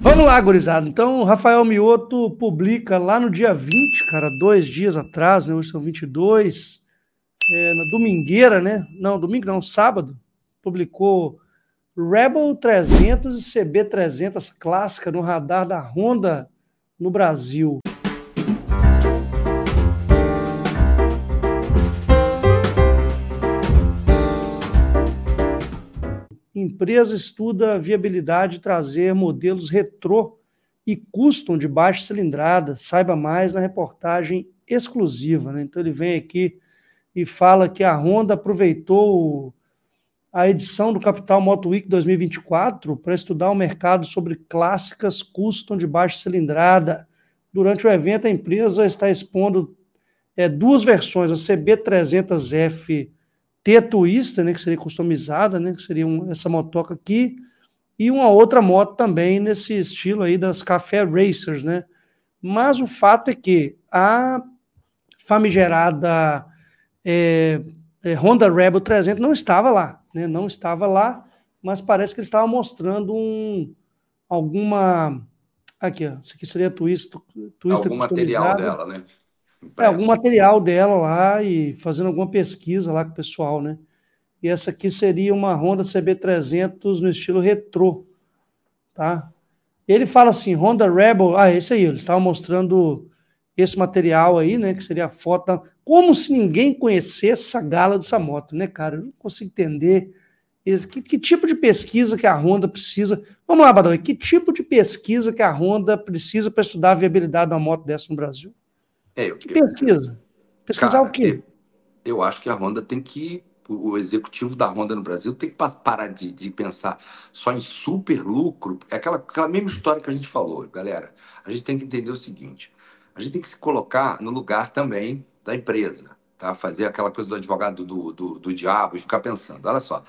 Vamos lá, gurizada. Então, o Rafael Mioto publica lá no dia 20, cara, dois dias atrás, né? Hoje são 22, é, na domingueira, né? Não, domingo não, sábado. Publicou Rebel 300 e CB300 clássica no radar da Honda no Brasil. Empresa estuda a viabilidade de trazer modelos retrô e custom de baixa cilindrada. Saiba mais na reportagem exclusiva. Né? Então ele vem aqui e fala que a Honda aproveitou a edição do Capital Moto Week 2024 para estudar o mercado sobre clássicas custom de baixa cilindrada. Durante o evento, a empresa está expondo é, duas versões, a CB300F a Twister, né, que seria customizada, né, que seria um, essa motoca aqui, e uma outra moto também nesse estilo aí das Café Racers, né? Mas o fato é que a famigerada é, é, Honda Rebel 300 não estava lá, né? Não estava lá, mas parece que ele estava mostrando um alguma aqui, ó, isso aqui seria twist, Twister algum material dela, né? É, algum material dela lá e fazendo alguma pesquisa lá com o pessoal, né? E essa aqui seria uma Honda CB300 no estilo retrô, tá? Ele fala assim, Honda Rebel, ah, esse aí, eles estavam mostrando esse material aí, né, que seria a foto, tá? como se ninguém conhecesse a gala dessa moto, né, cara? Eu não consigo entender esse... que, que, tipo de pesquisa que a Honda precisa. Vamos lá, Badal, que tipo de pesquisa que a Honda precisa para estudar a viabilidade de uma moto dessa no Brasil? É, eu, que pesquisa? Pesquisar cara, o quê? É, eu, acho que a Honda tem que. O executivo da Honda no Brasil tem que parar de, de pensar só em super lucro. É aquela, aquela mesma história que a gente falou, galera. A gente tem que entender o seguinte: a gente tem que se colocar no lugar também da empresa, tá? Fazer aquela coisa do advogado do, do, do diabo e ficar pensando. Olha só,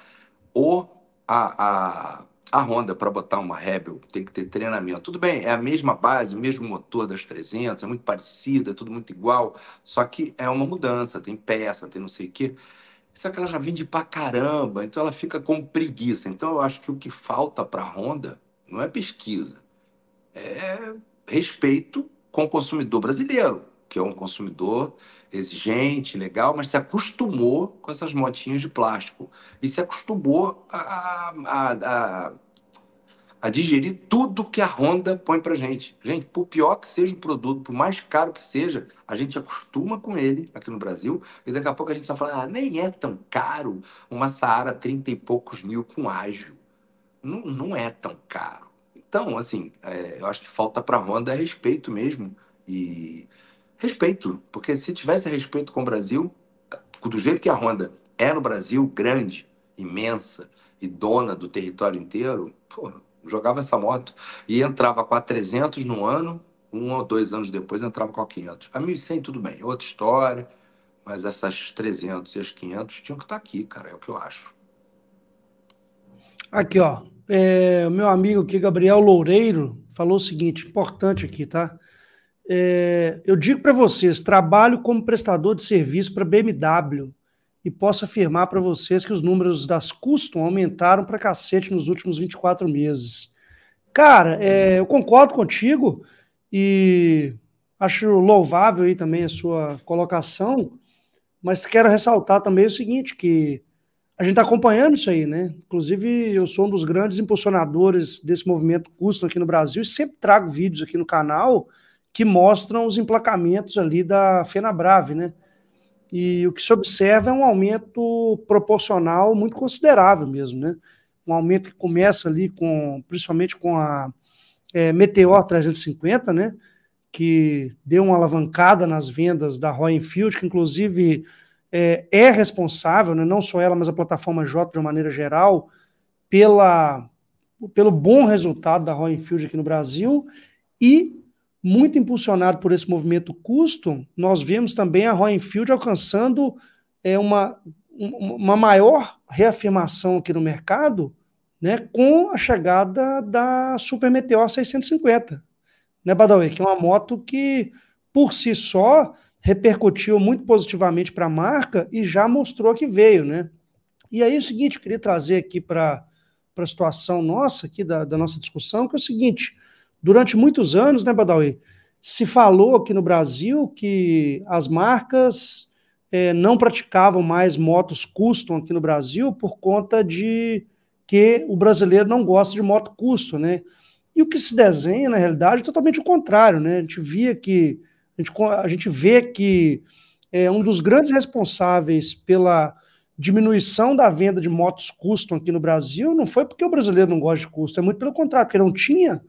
ou a, a, a Honda, para botar uma Rebel, tem que ter treinamento. Tudo bem, é a mesma base, o mesmo motor das 300, é muito parecida, é tudo muito igual, só que é uma mudança, tem peça, tem não sei o quê. Só que ela já vende pra caramba, então ela fica com preguiça. Então eu acho que o que falta para a Honda não é pesquisa, é respeito com o consumidor brasileiro que é um consumidor exigente, legal, mas se acostumou com essas motinhas de plástico e se acostumou a, a, a, a digerir tudo que a Honda põe para gente. Gente, por pior que seja o produto, por mais caro que seja, a gente acostuma com ele aqui no Brasil e daqui a pouco a gente está falando, ah, nem é tão caro uma Saara 30 e poucos mil com ágil. Não, não é tão caro. Então, assim, é, eu acho que falta para a Honda respeito mesmo e respeito, porque se tivesse respeito com o Brasil, do jeito que a Honda é no Brasil, grande, imensa e dona do território inteiro, pô, jogava essa moto e entrava com a 300 no ano, um ou dois anos depois entrava com a 500. A 1100 tudo bem, é outra história, mas essas 300 e as 500 tinham que estar tá aqui, cara, é o que eu acho. Aqui, ó, é, meu amigo aqui, Gabriel Loureiro, falou o seguinte, importante aqui, tá? É, eu digo para vocês, trabalho como prestador de serviço para BMW e posso afirmar para vocês que os números das custom aumentaram para cacete nos últimos 24 meses. Cara, é, eu concordo contigo e acho louvável aí também a sua colocação, mas quero ressaltar também o seguinte, que a gente está acompanhando isso aí, né? Inclusive, eu sou um dos grandes impulsionadores desse movimento custom aqui no Brasil e sempre trago vídeos aqui no canal que mostram os emplacamentos ali da FenaBrave, né? E o que se observa é um aumento proporcional muito considerável mesmo, né? Um aumento que começa ali com, principalmente com a é, Meteor 350, né? Que deu uma alavancada nas vendas da Roy Enfield, que inclusive é, é responsável, né? não só ela, mas a plataforma J de uma maneira geral, pela, pelo bom resultado da Roy Enfield aqui no Brasil e muito impulsionado por esse movimento custo, nós vemos também a Roenfield alcançando é, uma, uma maior reafirmação aqui no mercado, né, com a chegada da Super Meteor 650, né, Badawi? Que é uma moto que, por si só, repercutiu muito positivamente para a marca e já mostrou que veio, né? E aí é o seguinte, eu queria trazer aqui para a situação nossa, aqui da, da nossa discussão, que é o seguinte, Durante muitos anos, né, Badawi, se falou aqui no Brasil que as marcas é, não praticavam mais motos custom aqui no Brasil por conta de que o brasileiro não gosta de moto custom, né? E o que se desenha, na realidade, é totalmente o contrário, né? A gente via que a gente, a gente vê que é um dos grandes responsáveis pela diminuição da venda de motos custom aqui no Brasil não foi porque o brasileiro não gosta de custom, é muito pelo contrário, porque não tinha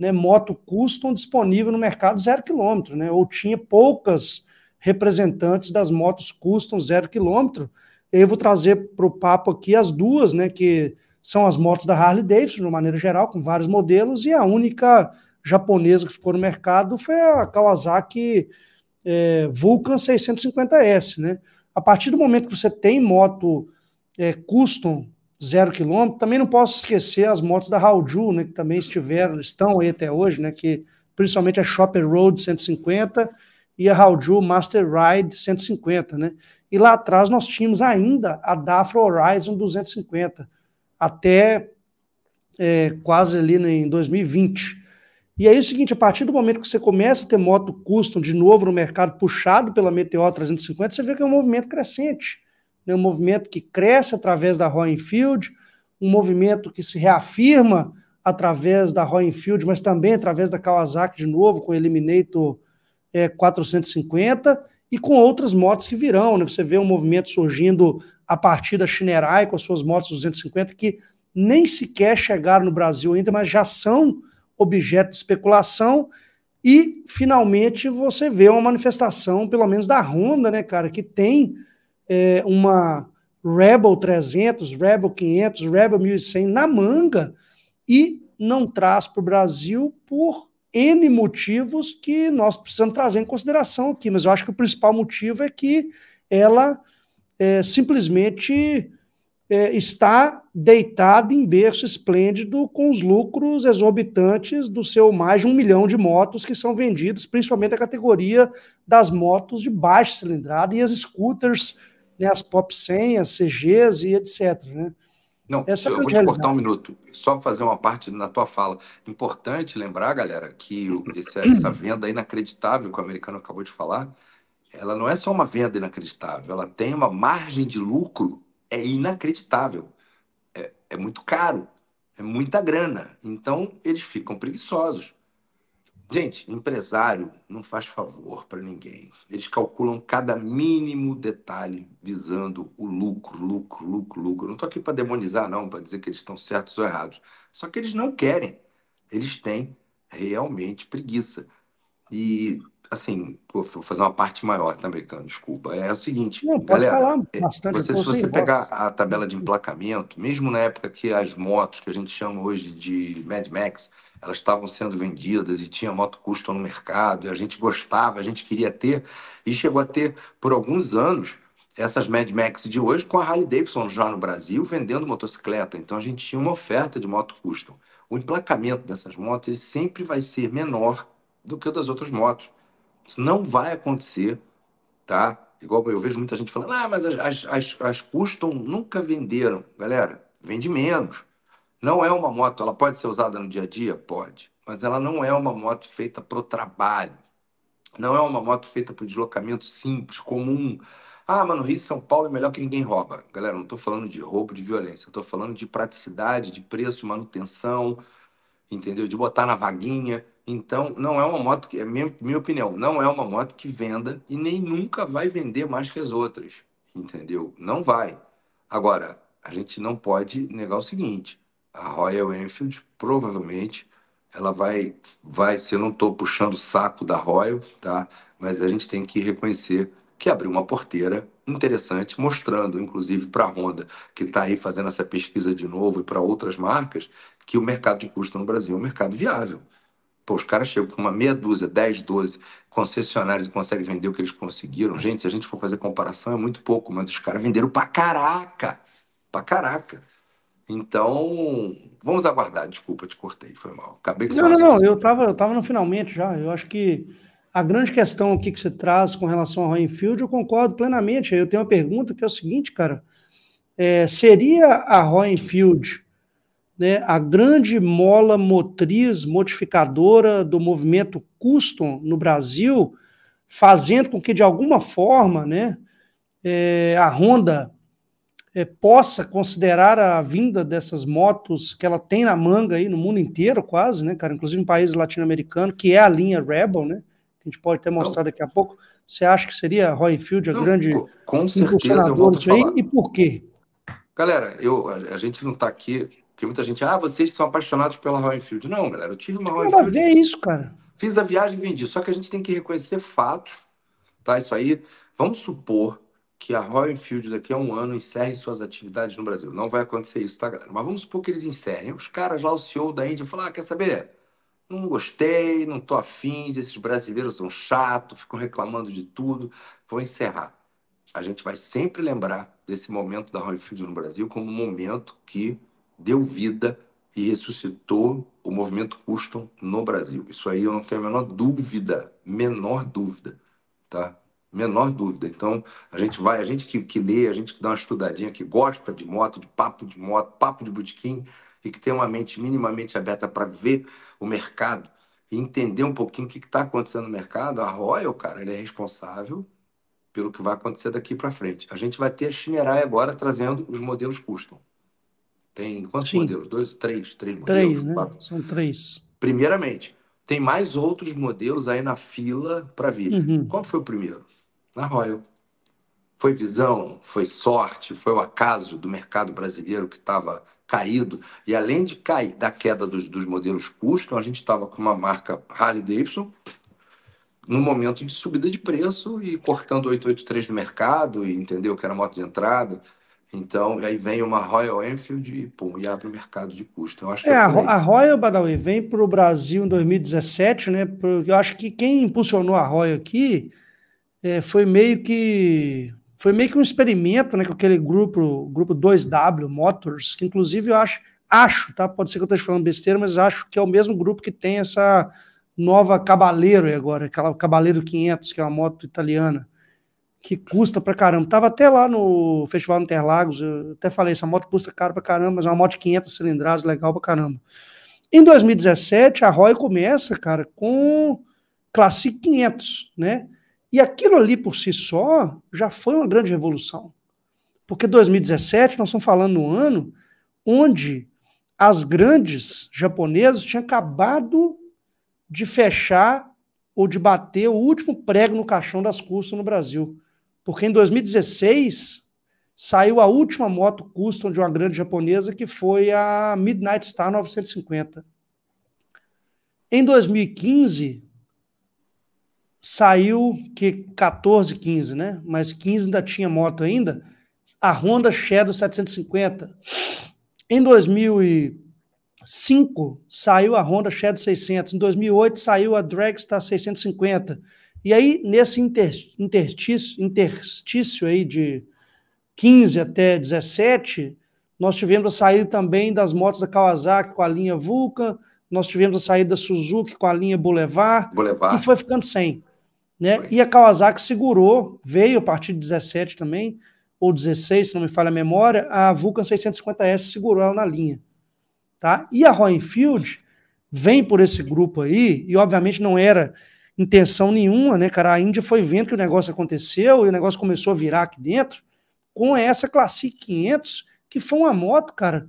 né, moto custom disponível no mercado zero quilômetro, né, ou tinha poucas representantes das motos custom zero quilômetro. Eu vou trazer para o papo aqui as duas, né, que são as motos da Harley Davidson, de maneira geral, com vários modelos, e a única japonesa que ficou no mercado foi a Kawasaki é, Vulcan 650S, né? A partir do momento que você tem moto é, custom zero quilômetro. Também não posso esquecer as motos da Raulju, né, que também estiveram, estão aí até hoje, né, que principalmente a Shopper Road 150 e a Raulju Master Ride 150, né? E lá atrás nós tínhamos ainda a Dafra Horizon 250, até é, quase ali né, em 2020. E aí é o seguinte, a partir do momento que você começa a ter moto custom de novo no mercado, puxado pela Meteor 350, você vê que é um movimento crescente né, um movimento que cresce através da Roenfield, um movimento que se reafirma através da Roenfield, mas também através da Kawasaki de novo, com o Eliminator é, 450 e com outras motos que virão. Né? Você vê um movimento surgindo a partir da Shinerai com as suas motos 250 que nem sequer chegaram no Brasil ainda, mas já são objeto de especulação. E finalmente você vê uma manifestação, pelo menos da Honda, né, cara, que tem é, uma Rebel 300, Rebel 500, Rebel 1100 na manga e não traz para o Brasil por N motivos que nós precisamos trazer em consideração aqui, mas eu acho que o principal motivo é que ela é, simplesmente é, está deitada em berço esplêndido com os lucros exorbitantes do seu mais de um milhão de motos que são vendidas, principalmente a categoria das motos de baixa cilindrada e as scooters né, as pop senhas, CGs e etc. Né? Não, Essa eu é vou te realidade. cortar um minuto, só fazer uma parte na tua fala. Importante lembrar, galera, que esse, essa venda inacreditável que o americano acabou de falar, ela não é só uma venda inacreditável, ela tem uma margem de lucro, é inacreditável. É, é muito caro, é muita grana. Então, eles ficam preguiçosos. Gente, empresário não faz favor para ninguém. Eles calculam cada mínimo detalhe visando o lucro, lucro, lucro, lucro. não estou aqui para demonizar, não, para dizer que eles estão certos ou errados. Só que eles não querem. Eles têm realmente preguiça. E assim, vou fazer uma parte maior, tá, americano? Desculpa. É o seguinte, Não, galera, é, você, se você pegar a tabela de emplacamento, mesmo na época que as motos que a gente chama hoje de Mad Max, elas estavam sendo vendidas e tinha moto custom no mercado, e a gente gostava, a gente queria ter, e chegou a ter por alguns anos essas Mad Max de hoje com a Harley Davidson já no Brasil vendendo motocicleta. Então a gente tinha uma oferta de moto custom. O emplacamento dessas motos sempre vai ser menor do que o das outras motos. Isso não vai acontecer, tá? Igual eu vejo muita gente falando, ah, mas as, as, as custom nunca venderam. Galera, vende menos. Não é uma moto, ela pode ser usada no dia a dia? Pode. Mas ela não é uma moto feita para o trabalho. Não é uma moto feita para deslocamento simples, comum. Ah, mano, Rio e São Paulo é melhor que ninguém rouba. Galera, não estou falando de roubo, de violência. Estou falando de praticidade, de preço, de manutenção, entendeu? De botar na vaguinha. Então, não é uma moto que, é minha, minha opinião, não é uma moto que venda e nem nunca vai vender mais que as outras, entendeu? Não vai. Agora, a gente não pode negar o seguinte: a Royal Enfield provavelmente ela vai, vai. Se eu não estou puxando o saco da Royal, tá? Mas a gente tem que reconhecer que abriu uma porteira interessante, mostrando, inclusive, para a Honda, que está aí fazendo essa pesquisa de novo, e para outras marcas, que o mercado de custo no Brasil é um mercado viável. Pô, os caras chegam com uma meia dúzia, 10, 12 concessionários e conseguem vender o que eles conseguiram. Gente, se a gente for fazer comparação, é muito pouco, mas os caras venderam para caraca! para caraca! Então, vamos aguardar. Desculpa, te cortei, foi mal. Acabei de Não, não, não, eu estava, eu tava no finalmente já. Eu acho que a grande questão aqui que você traz com relação ao Roenfield, eu concordo plenamente. Eu tenho uma pergunta que é o seguinte, cara. É, seria a Roenfield né, a grande mola motriz modificadora do movimento custom no Brasil, fazendo com que, de alguma forma, né, é, a Honda é, possa considerar a vinda dessas motos que ela tem na manga aí no mundo inteiro, quase, né, cara, inclusive em países latino-americanos, que é a linha Rebel, né, que a gente pode até mostrar não. daqui a pouco. Você acha que seria Roy Field a não, grande com, com certeza eu volto aí? E por quê? Galera, eu, a gente não está aqui, porque muita gente, ah, vocês são apaixonados pela Roy Field. Não, galera, eu tive uma Roy Field. Ver é isso, cara. Fiz a viagem e vendi. Só que a gente tem que reconhecer fatos, tá? Isso aí, vamos supor que a Royal Field daqui a um ano encerre suas atividades no Brasil. Não vai acontecer isso, tá, galera? Mas vamos supor que eles encerrem. Os caras lá, o CEO da Índia, falar, ah, quer saber? não gostei, não tô afim, esses brasileiros são chatos, ficam reclamando de tudo, vou encerrar. A gente vai sempre lembrar desse momento da Holyfield no Brasil como um momento que deu vida e ressuscitou o movimento custom no Brasil. Isso aí eu não tenho a menor dúvida, menor dúvida, tá? menor dúvida. Então, a gente vai, a gente que, que lê, a gente que dá uma estudadinha, que gosta de moto, de papo de moto, papo de botequim, e que tem uma mente minimamente aberta para ver o mercado e entender um pouquinho o que está acontecendo no mercado, a Royal, cara, ele é responsável pelo que vai acontecer daqui para frente. A gente vai ter a Shinerai agora trazendo os modelos custom. Tem quantos Sim. modelos? Dois, três, três modelos? Três, né? Quatro. São três. Primeiramente, tem mais outros modelos aí na fila para vir. Uhum. Qual foi o primeiro? na Royal. Foi visão, foi sorte, foi o acaso do mercado brasileiro que estava caído. E além de cair da queda dos, dos modelos custom, a gente estava com uma marca Harley Davidson no momento de subida de preço e cortando 883 do mercado, e entendeu que era moto de entrada. Então, aí vem uma Royal Enfield e, pum, e abre o mercado de custo. Eu acho é, é a Royal Badawi vem para o Brasil em 2017, né? Eu acho que quem impulsionou a Royal aqui é, foi meio que foi meio que um experimento, né, com aquele grupo, grupo 2W Motors, que inclusive eu acho, acho, tá? Pode ser que eu esteja falando besteira, mas acho que é o mesmo grupo que tem essa nova Cabaleiro agora, aquela Cabaleiro 500, que é uma moto italiana, que custa pra caramba. Tava até lá no Festival Interlagos, eu até falei, essa moto custa caro pra caramba, mas é uma moto de 500 cilindradas, legal pra caramba. Em 2017, a Roy começa, cara, com Classic 500, né? E aquilo ali por si só já foi uma grande revolução. Porque 2017, nós estamos falando no ano onde as grandes japonesas tinham acabado de fechar ou de bater o último prego no caixão das custas no Brasil. Porque em 2016 saiu a última moto custom de uma grande japonesa, que foi a Midnight Star 950. Em 2015, saiu que 14, 15, né? Mas 15 ainda tinha moto ainda. A Honda Shadow 750. Em 2005 saiu a Honda Shadow 600. Em 2008 saiu a Dragstar 650. E aí nesse interstício, interstício aí de 15 até 17, nós tivemos a saída também das motos da Kawasaki com a linha Vulcan, nós tivemos a saída da Suzuki com a linha Boulevard, Boulevard. e foi ficando sem. Né? E a Kawasaki segurou, veio a partir de 17 também, ou 16, se não me falha a memória, a Vulcan 650S segurou ela na linha. Tá? E a Royal vem por esse grupo aí, e obviamente não era intenção nenhuma, né, cara? A Índia foi vendo que o negócio aconteceu e o negócio começou a virar aqui dentro com essa Classic 500, que foi uma moto, cara,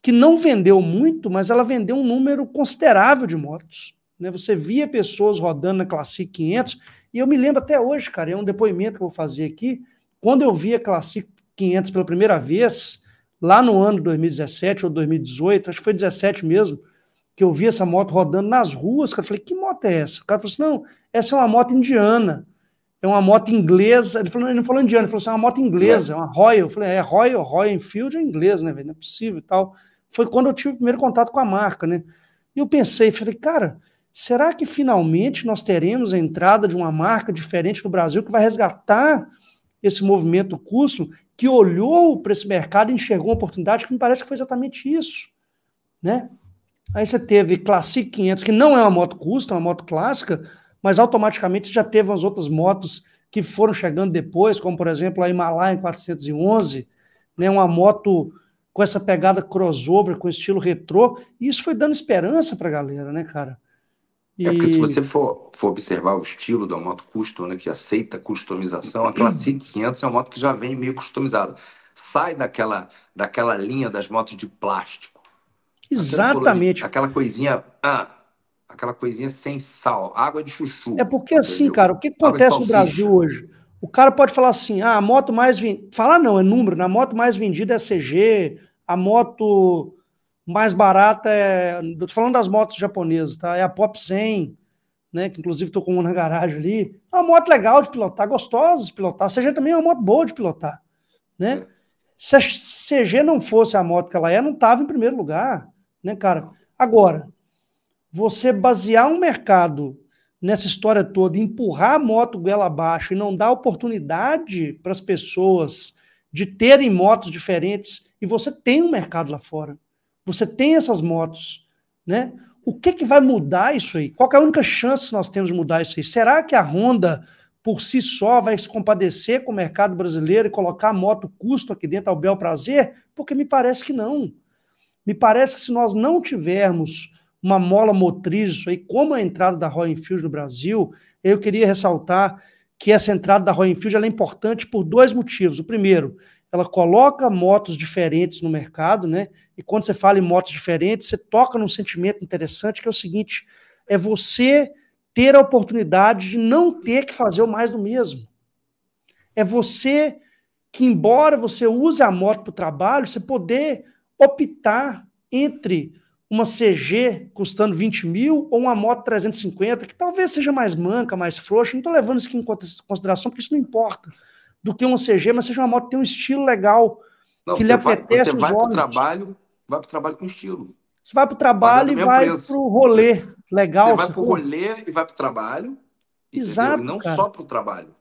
que não vendeu muito, mas ela vendeu um número considerável de motos. Né? Você via pessoas rodando na Classic 500, e eu me lembro até hoje, cara, é um depoimento que eu vou fazer aqui, quando eu vi a Classic 500 pela primeira vez, lá no ano 2017 ou 2018, acho que foi 17 mesmo, que eu vi essa moto rodando nas ruas, cara, eu falei, que moto é essa? O cara falou assim, não, essa é uma moto indiana, é uma moto inglesa, ele, falou, ele não falou indiana, ele falou assim, é uma moto inglesa, é uma Royal, eu falei, é, é Royal, Royal Enfield é inglesa, né, velho, não é possível e tal. Foi quando eu tive o primeiro contato com a marca, né, e eu pensei, falei, cara, Será que finalmente nós teremos a entrada de uma marca diferente no Brasil que vai resgatar esse movimento custo que olhou para esse mercado e enxergou uma oportunidade que me parece que foi exatamente isso, né? Aí você teve Classic 500, que não é uma moto custo, é uma moto clássica, mas automaticamente já teve as outras motos que foram chegando depois, como por exemplo a Himalaya 411, né, uma moto com essa pegada crossover, com estilo retrô, e isso foi dando esperança para a galera, né, cara? É porque se você for, for observar o estilo da moto custom, né, que aceita customização, a c 500 uhum. é uma moto que já vem meio customizada. Sai daquela, daquela linha das motos de plástico. Exatamente. Aquela coisinha... Ah, aquela coisinha sem sal, água de chuchu. É porque assim, entendeu? assim, cara, o que, acontece no Brasil hoje? O cara pode falar assim: ah, a moto mais vendida. Falar não, é número, né? A moto mais vendida é CG, a moto mais barata é. Estou falando das motos japonesas, tá? É a Pop 100, né? Que inclusive tô com uma na garagem ali. É uma moto legal de pilotar, gostosa de pilotar. A CG também é uma moto boa de pilotar, né? É. Se a CG não fosse a moto que ela é, não tava em primeiro lugar, né, cara? Agora, você basear um mercado nessa história toda, empurrar a moto goela abaixo e não dar oportunidade para as pessoas de terem motos diferentes, e você tem um mercado lá fora. Você tem essas motos, né? O que, que vai mudar isso aí? Qual é a única chance que nós temos de mudar isso aí? Será que a Honda, por si só, vai se compadecer com o mercado brasileiro e colocar a moto custo aqui dentro ao bel prazer? Porque me parece que não. Me parece que se nós não tivermos uma mola motriz isso aí, como a entrada da Royal Enfield no Brasil, eu queria ressaltar que essa entrada da Royal Enfield é importante por dois motivos. O primeiro, ela coloca motos diferentes no mercado, né? E quando você fala em motos diferentes, você toca num sentimento interessante que é o seguinte: é você ter a oportunidade de não ter que fazer o mais do mesmo. É você que, embora você use a moto para o trabalho, você poder optar entre uma CG custando 20 mil ou uma moto 350, que talvez seja mais manca, mais frouxa. Não estou levando isso em consideração, porque isso não importa do que um CG, mas seja uma moto que tem um estilo legal, Não, que lhe vai, apetece você os vai olhos. trabalho, vai para o trabalho com estilo. Você vai para o trabalho e vai para o rolê legal. Você vai para o rolê e vai para o trabalho. Exato. E não cara. só para o trabalho.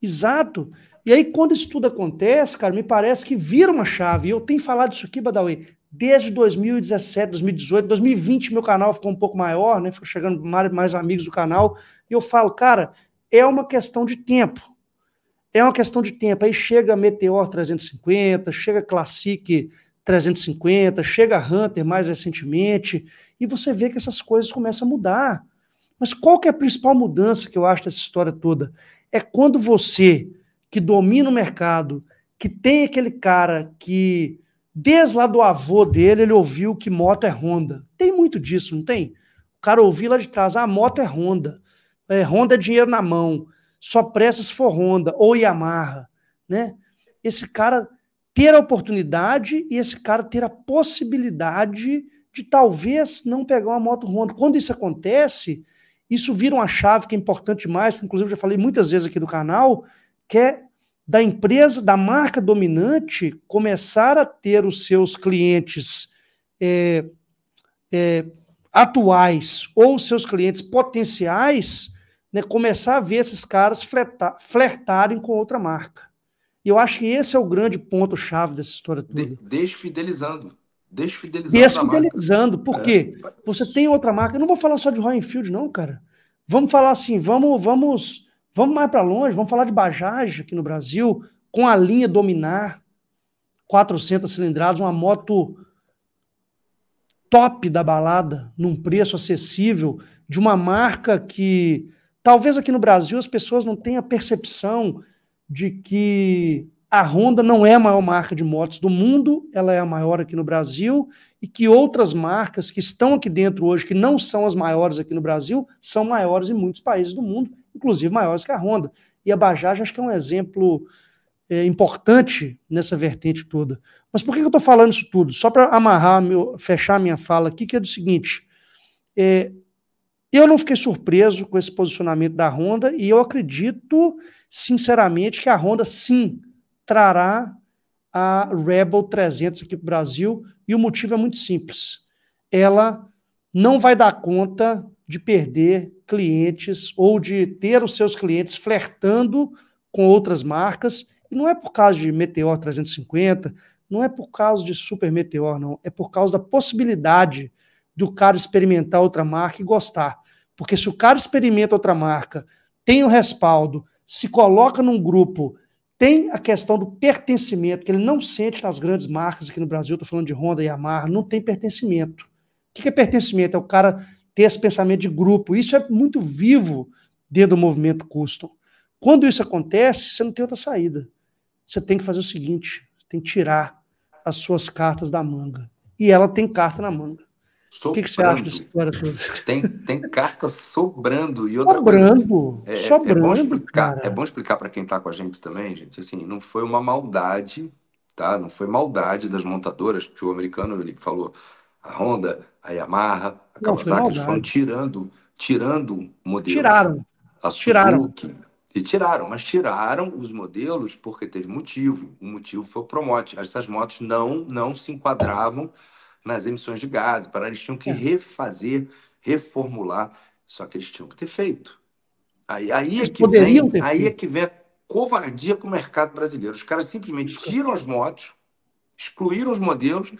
Exato. E aí, quando isso tudo acontece, cara, me parece que vira uma chave. Eu tenho falado isso aqui, Badawi, desde 2017, 2018, 2020, meu canal ficou um pouco maior, né? Ficou chegando mais, mais amigos do canal. E eu falo, cara, é uma questão de tempo. É uma questão de tempo. Aí chega Meteor 350, chega Classic 350, chega Hunter mais recentemente, e você vê que essas coisas começam a mudar. Mas qual que é a principal mudança que eu acho dessa história toda? É quando você, que domina o mercado, que tem aquele cara que, desde lá do avô dele, ele ouviu que moto é Honda. Tem muito disso, não tem? O cara ouviu lá de trás, ah, moto é Honda. É, Honda é dinheiro na mão só presta se for Honda ou Yamaha, né? Esse cara ter a oportunidade e esse cara ter a possibilidade de talvez não pegar uma moto Honda. Quando isso acontece, isso vira uma chave que é importante demais, que inclusive eu já falei muitas vezes aqui do canal, que é da empresa, da marca dominante, começar a ter os seus clientes é, é, atuais ou os seus clientes potenciais né, começar a ver esses caras flertar, flertarem com outra marca. E eu acho que esse é o grande ponto-chave dessa história toda. De, desfidelizando. Desfidelizando. Desfidelizando, por quê? É. Você tem outra marca. Eu não vou falar só de Royal Field, não, cara. Vamos falar assim, vamos, vamos, vamos mais para longe, vamos falar de Bajaj aqui no Brasil, com a linha Dominar, 400 cilindradas, uma moto top da balada, num preço acessível, de uma marca que Talvez aqui no Brasil as pessoas não tenham a percepção de que a Honda não é a maior marca de motos do mundo, ela é a maior aqui no Brasil, e que outras marcas que estão aqui dentro hoje, que não são as maiores aqui no Brasil, são maiores em muitos países do mundo, inclusive maiores que a Honda. E a Bajaj acho que é um exemplo é, importante nessa vertente toda. Mas por que eu estou falando isso tudo? Só para amarrar, meu, fechar minha fala aqui, que é do seguinte: é, eu não fiquei surpreso com esse posicionamento da Honda e eu acredito, sinceramente, que a Honda sim trará a Rebel 300 aqui para o Brasil e o motivo é muito simples. Ela não vai dar conta de perder clientes ou de ter os seus clientes flertando com outras marcas. E não é por causa de Meteor 350, não é por causa de Super Meteor, não. É por causa da possibilidade do cara experimentar outra marca e gostar. Porque se o cara experimenta outra marca, tem o respaldo, se coloca num grupo, tem a questão do pertencimento, que ele não sente nas grandes marcas aqui no Brasil, estou falando de Honda e Yamaha, não tem pertencimento. O que é pertencimento? É o cara ter esse pensamento de grupo. Isso é muito vivo dentro do movimento custom. Quando isso acontece, você não tem outra saída. Você tem que fazer o seguinte: tem que tirar as suas cartas da manga. E ela tem carta na manga. O que, que, você acha dessa história toda? Tem, tem cartas sobrando e outra sobrando, coisa. É, sobrando, é, é bom explicar, É bom explicar para quem está com a gente também, gente. Assim, não foi uma maldade, tá? Não foi maldade das montadoras, porque o americano ele falou a Honda, a Yamaha, a Kawasaki, eles foram tirando, tirando modelos. Tiraram. A Suzuki, tiraram. E tiraram, mas tiraram os modelos porque teve motivo. O motivo foi o promote. Essas motos não, não se enquadravam nas emissões de gases, para eles tinham que é. refazer, reformular, só que eles tinham que ter feito. Aí, aí é que vem, aí é que vem a covardia com o mercado brasileiro. Os caras simplesmente tiram as motos, excluíram os modelos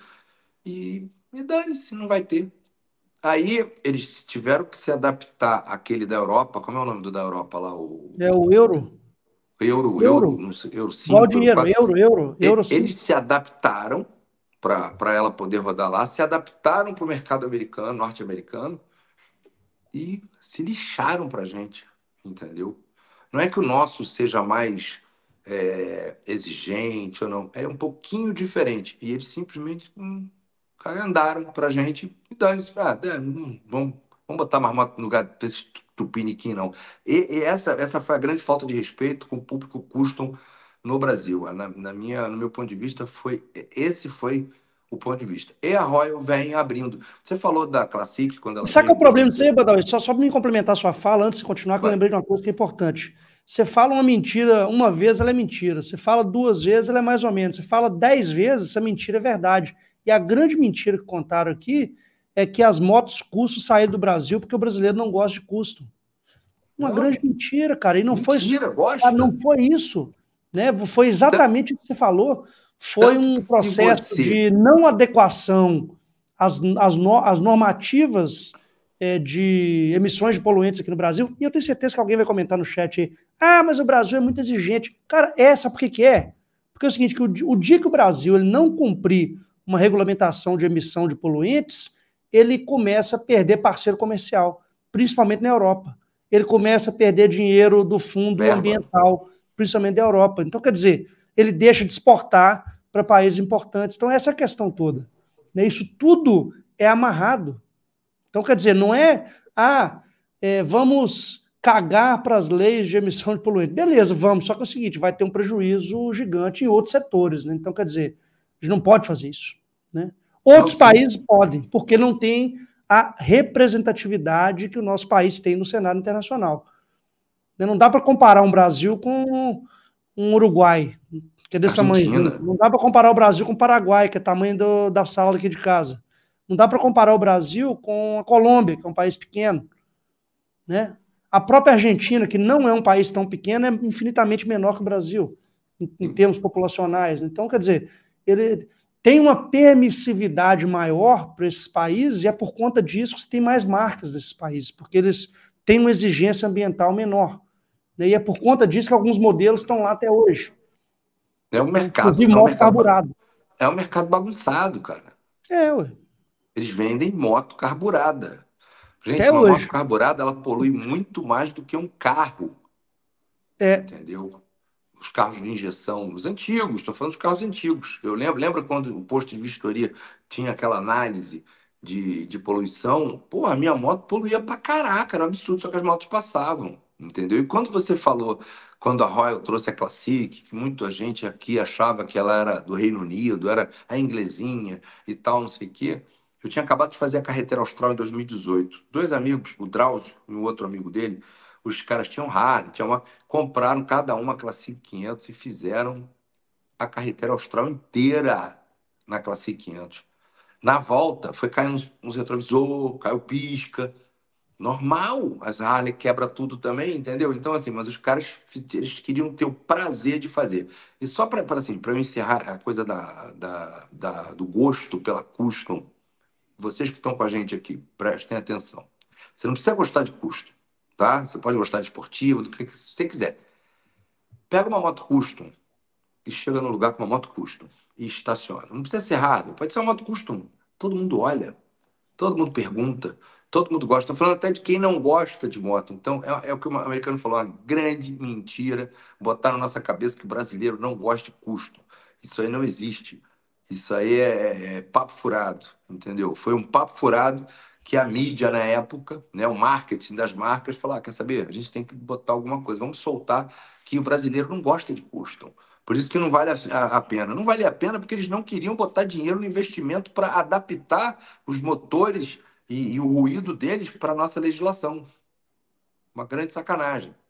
e, me dane-se, não vai ter. Aí eles tiveram que se adaptar àquele da Europa. Como é o nome do da Europa lá? O... É o euro. Euro, euro, euro, euro sim. Qual o dinheiro? Euro, euro, euro, euro Eles se adaptaram para ela poder rodar lá, se adaptaram para o mercado americano, norte-americano, e se lixaram para a gente, entendeu? Não é que o nosso seja mais é, exigente ou não, é um pouquinho diferente. E eles simplesmente hum, para a gente então eles falaram, ah, hum, vamos, vamos botar marmota no lugar desse tupiniquim, não. E, e, essa, essa foi a grande falta de respeito com o público custom no Brasil. Na, na, minha, no meu ponto de vista, foi é, esse foi o ponto de vista. E a Royal vem abrindo. Você falou da Classic quando ela. Sabe qual é o problema? Você, Badal, só, só para me complementar a sua fala, antes de continuar, que eu lembrei de uma coisa que é importante. Você fala uma mentira uma vez, ela é mentira. Você fala duas vezes, ela é mais ou menos. Você fala dez vezes, essa mentira é verdade. E a grande mentira que contaram aqui é que as motos custam sair do Brasil porque o brasileiro não gosta de custo. Uma não, grande mentira, cara. E não mentira, foi isso. Gosta. Ah, não foi isso. Né? Foi exatamente o que você falou. Foi um processo você... de não adequação às, às, no, às normativas é, de emissões de poluentes aqui no Brasil. E eu tenho certeza que alguém vai comentar no chat aí. Ah, mas o Brasil é muito exigente. Cara, essa é, por que, que é? Porque é o seguinte: que o, o dia que o Brasil ele não cumprir uma regulamentação de emissão de poluentes, ele começa a perder parceiro comercial, principalmente na Europa. Ele começa a perder dinheiro do fundo Verba. ambiental principalmente da Europa. Então, quer dizer, ele deixa de exportar para países importantes. Então, essa é a questão toda. Né? Isso tudo é amarrado. Então, quer dizer, não é, ah, é, vamos cagar para as leis de emissão de poluentes. Beleza, vamos, só que é o seguinte, vai ter um prejuízo gigante em outros setores. Né? Então, quer dizer, a gente não pode fazer isso. Né? Outros países podem, porque não tem a representatividade que o nosso país tem no cenário internacional. Né? Não dá para comparar um Brasil com um Uruguai, que é desse Argentina. tamanho. Não dá para comparar o Brasil com o Paraguai, que é o tamanho do, da sala aqui de casa. Não dá para comparar o Brasil com a Colômbia, que é um país pequeno. Né? A própria Argentina, que não é um país tão pequeno, é infinitamente menor que o Brasil, em, em termos populacionais. Então, quer dizer, ele tem uma permissividade maior para esses países, e é por conta disso que você tem mais marcas desses países, porque eles têm uma exigência ambiental menor. Né? E é por conta disso que alguns modelos estão lá até hoje. É um mercado. De é moto mercado, carburado. É um mercado bagunçado, cara. É, ué. Eles vendem moto carburada. Gente, até uma hoje. moto carburada ela polui muito mais do que um carro. É. Entendeu? Os carros de injeção, os antigos, estou falando dos carros antigos. Eu lembro, lembra quando o posto de vistoria tinha aquela análise de, de poluição. Pô, a minha moto poluía pra caraca, era um absurdo, só que as motos passavam entendeu? E quando você falou, quando a Royal trouxe a Classic, que muita gente aqui achava que ela era do Reino Unido, era a é inglesinha e tal, não sei o quê, eu tinha acabado de fazer a carretera austral em 2018. Dois amigos, o Drauzio e o outro amigo dele, os caras tinham Harley, tinham uma, compraram cada uma a Classic 500 e fizeram a carretera austral inteira na Classic 500. Na volta, foi cair uns, uns retrovisor, caiu pisca, Normal, as Harley quebra tudo também, entendeu? Então, assim, mas os caras eles queriam ter o prazer de fazer. E só para assim, eu encerrar a coisa da, da, da, do gosto pela custom, vocês que estão com a gente aqui, prestem atenção. Você não precisa gostar de custom, tá? Você pode gostar de esportivo, do que você quiser. Pega uma moto custom e chega no lugar com uma moto custom e estaciona. Não precisa ser raro, pode ser uma moto custom. Todo mundo olha, Todo mundo pergunta, todo mundo gosta. Estou falando até de quem não gosta de moto. Então, é, é o que o americano falou, uma grande mentira. Botar na nossa cabeça que o brasileiro não gosta de custo. Isso aí não existe. Isso aí é, é, é papo furado, entendeu? Foi um papo furado que a mídia na época, né, o marketing das marcas, falou: ah, quer saber? A gente tem que botar alguma coisa. Vamos soltar que o brasileiro não gosta de custom. Por isso que não vale a, pena. Não vale a pena porque eles não queriam botar dinheiro no investimento para adaptar os motores e, e o ruído deles para a nossa legislação. Uma grande sacanagem.